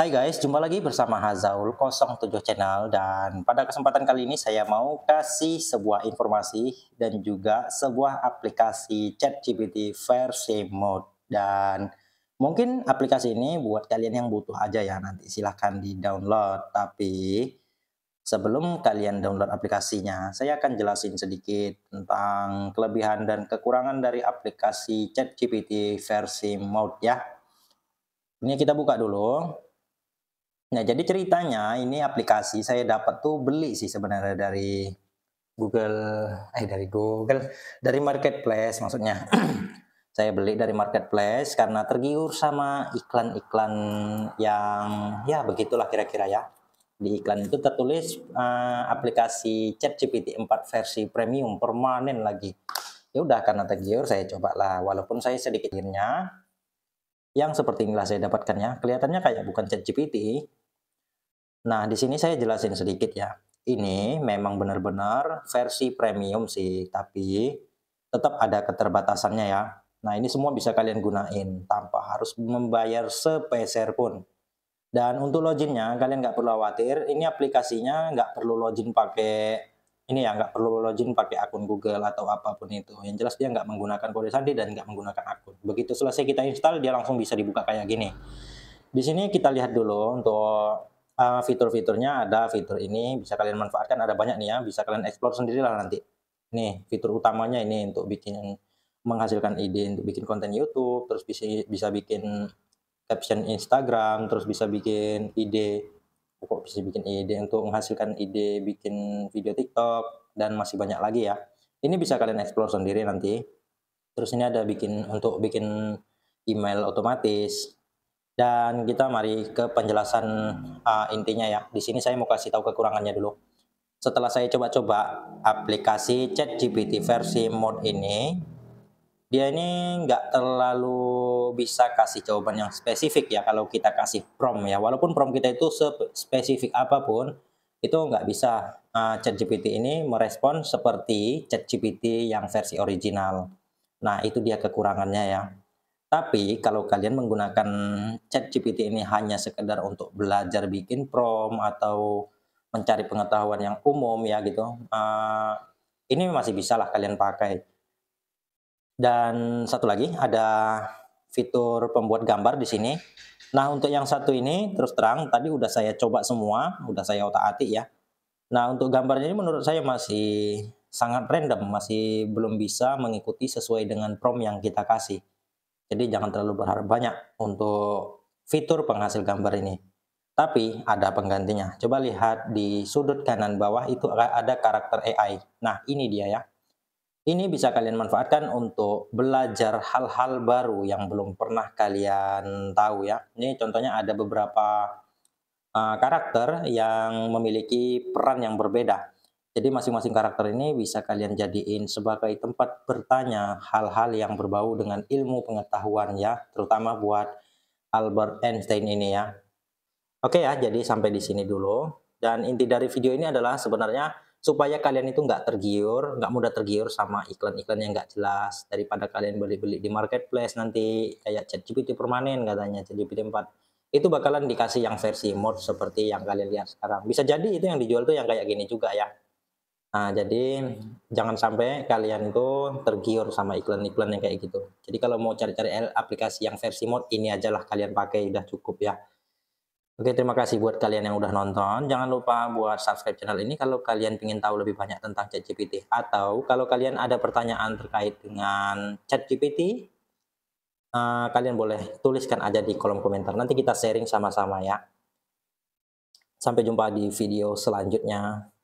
Hai guys, jumpa lagi bersama Hazaul 07 channel dan pada kesempatan kali ini saya mau kasih sebuah informasi dan juga sebuah aplikasi ChatGPT versi mode dan mungkin aplikasi ini buat kalian yang butuh aja ya nanti silahkan di download tapi sebelum kalian download aplikasinya saya akan jelasin sedikit tentang kelebihan dan kekurangan dari aplikasi ChatGPT versi mode ya ini kita buka dulu Nah, jadi ceritanya ini aplikasi saya dapat tuh beli sih sebenarnya dari Google, eh dari Google, dari marketplace maksudnya. saya beli dari marketplace karena tergiur sama iklan-iklan yang ya begitulah kira-kira ya. Di iklan itu tertulis uh, aplikasi GPT 4 versi premium permanen lagi. Ya udah karena tergiur saya cobalah walaupun saya sedikit sedikitnya yang seperti inilah saya dapatkannya Kelihatannya kayak bukan Chat GPT Nah, di sini saya jelasin sedikit ya. Ini memang benar-benar versi premium sih, tapi tetap ada keterbatasannya ya. Nah, ini semua bisa kalian gunain tanpa harus membayar sepeser pun. Dan untuk loginnya, kalian nggak perlu khawatir. Ini aplikasinya nggak perlu login pakai ini ya, nggak perlu login pakai akun Google atau apapun itu. Yang jelas dia nggak menggunakan kode sandi dan nggak menggunakan akun. Begitu selesai kita install, dia langsung bisa dibuka kayak gini. Di sini kita lihat dulu untuk Eh, fitur-fiturnya ada fitur ini bisa kalian manfaatkan ada banyak nih ya bisa kalian explore sendirilah nanti nih fitur utamanya ini untuk bikin menghasilkan ide untuk bikin konten YouTube terus bisa bisa bikin caption Instagram terus bisa bikin ide pokok bisa bikin ide untuk menghasilkan ide bikin video TikTok dan masih banyak lagi ya ini bisa kalian explore sendiri nanti terus ini ada bikin untuk bikin email otomatis dan kita mari ke penjelasan uh, intinya ya. Di sini saya mau kasih tahu kekurangannya dulu. Setelah saya coba-coba aplikasi ChatGPT versi mod ini, dia ini nggak terlalu bisa kasih jawaban yang spesifik ya kalau kita kasih prompt ya. Walaupun prompt kita itu spesifik apapun, itu nggak bisa uh, ChatGPT ini merespon seperti ChatGPT yang versi original. Nah itu dia kekurangannya ya. Tapi kalau kalian menggunakan Chat GPT ini hanya sekedar untuk belajar bikin prom atau mencari pengetahuan yang umum ya gitu, uh, ini masih bisa lah kalian pakai. Dan satu lagi ada fitur pembuat gambar di sini. Nah untuk yang satu ini terus terang tadi udah saya coba semua, udah saya otak-atik ya. Nah untuk gambarnya ini menurut saya masih sangat random, masih belum bisa mengikuti sesuai dengan prom yang kita kasih. Jadi jangan terlalu berharap banyak untuk fitur penghasil gambar ini. Tapi ada penggantinya. Coba lihat di sudut kanan bawah itu ada karakter AI. Nah ini dia ya. Ini bisa kalian manfaatkan untuk belajar hal-hal baru yang belum pernah kalian tahu ya. Ini contohnya ada beberapa uh, karakter yang memiliki peran yang berbeda. Jadi masing-masing karakter ini bisa kalian jadiin sebagai tempat bertanya hal-hal yang berbau dengan ilmu pengetahuan ya, terutama buat Albert Einstein ini ya. Oke ya, jadi sampai di sini dulu. Dan inti dari video ini adalah sebenarnya supaya kalian itu nggak tergiur, nggak mudah tergiur sama iklan-iklan yang nggak jelas daripada kalian beli-beli di marketplace nanti kayak chat GPT permanen katanya chat GPT 4 itu bakalan dikasih yang versi mod seperti yang kalian lihat sekarang. Bisa jadi itu yang dijual tuh yang kayak gini juga ya. Nah, jadi hmm. jangan sampai kalian tuh tergiur sama iklan-iklan yang kayak gitu. Jadi kalau mau cari-cari aplikasi yang versi mod ini ajalah kalian pakai udah cukup ya. Oke, terima kasih buat kalian yang udah nonton. Jangan lupa buat subscribe channel ini kalau kalian ingin tahu lebih banyak tentang ChatGPT atau kalau kalian ada pertanyaan terkait dengan ChatGPT uh, kalian boleh tuliskan aja di kolom komentar. Nanti kita sharing sama-sama ya. Sampai jumpa di video selanjutnya.